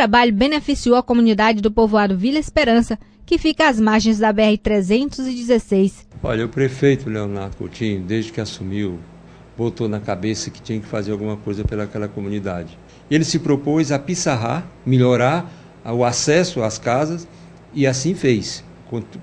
trabalho beneficiou a comunidade do povoado Vila Esperança, que fica às margens da BR-316. Olha, o prefeito Leonardo Coutinho, desde que assumiu, botou na cabeça que tinha que fazer alguma coisa pelaquela comunidade. Ele se propôs a pissarrar, melhorar o acesso às casas e assim fez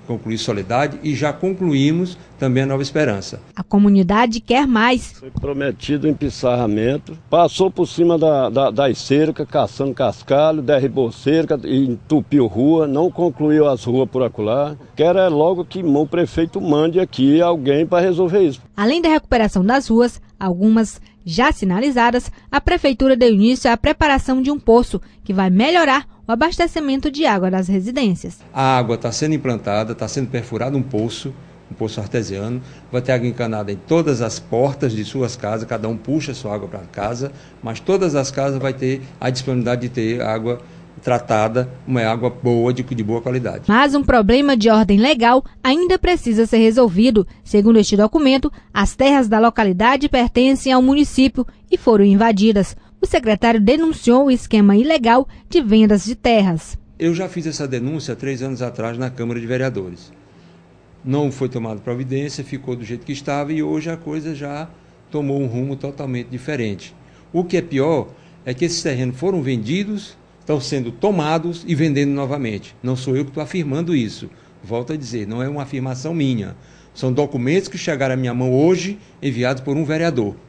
concluir Soledade e já concluímos também a Nova Esperança. A comunidade quer mais. Foi prometido empiçarramento, passou por cima da, da, das cercas, caçando cascalho, derribou cerca, entupiu rua, não concluiu as ruas por acolá. Quer é logo que o prefeito mande aqui alguém para resolver isso. Além da recuperação das ruas, algumas já sinalizadas, a Prefeitura deu início à preparação de um poço que vai melhorar o abastecimento de água das residências. A água está sendo implantada, está sendo perfurado um poço, um poço artesiano, vai ter água encanada em todas as portas de suas casas, cada um puxa sua água para casa, mas todas as casas vai ter a disponibilidade de ter água tratada uma água boa, de, de boa qualidade. Mas um problema de ordem legal ainda precisa ser resolvido. Segundo este documento, as terras da localidade pertencem ao município e foram invadidas. O secretário denunciou o esquema ilegal de vendas de terras. Eu já fiz essa denúncia três anos atrás na Câmara de Vereadores. Não foi tomada providência, ficou do jeito que estava e hoje a coisa já tomou um rumo totalmente diferente. O que é pior é que esses terrenos foram vendidos estão sendo tomados e vendendo novamente. Não sou eu que estou afirmando isso. Volto a dizer, não é uma afirmação minha. São documentos que chegaram à minha mão hoje, enviados por um vereador.